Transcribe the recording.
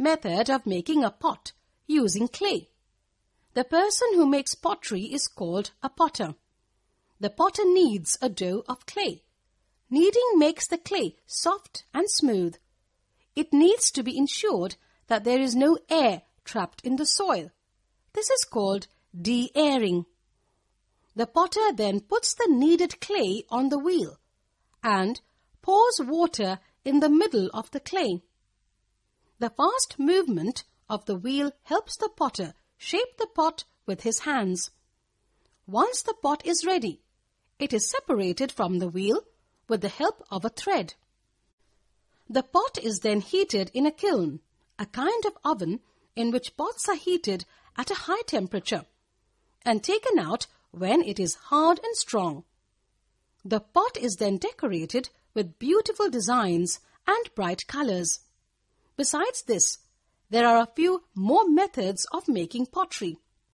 method of making a pot using clay. The person who makes pottery is called a potter. The potter kneads a dough of clay. Kneading makes the clay soft and smooth. It needs to be ensured that there is no air trapped in the soil. This is called de-airing. The potter then puts the kneaded clay on the wheel and pours water in the middle of the clay. The fast movement of the wheel helps the potter shape the pot with his hands. Once the pot is ready, it is separated from the wheel with the help of a thread. The pot is then heated in a kiln, a kind of oven in which pots are heated at a high temperature and taken out when it is hard and strong. The pot is then decorated with beautiful designs and bright colors. Besides this, there are a few more methods of making pottery.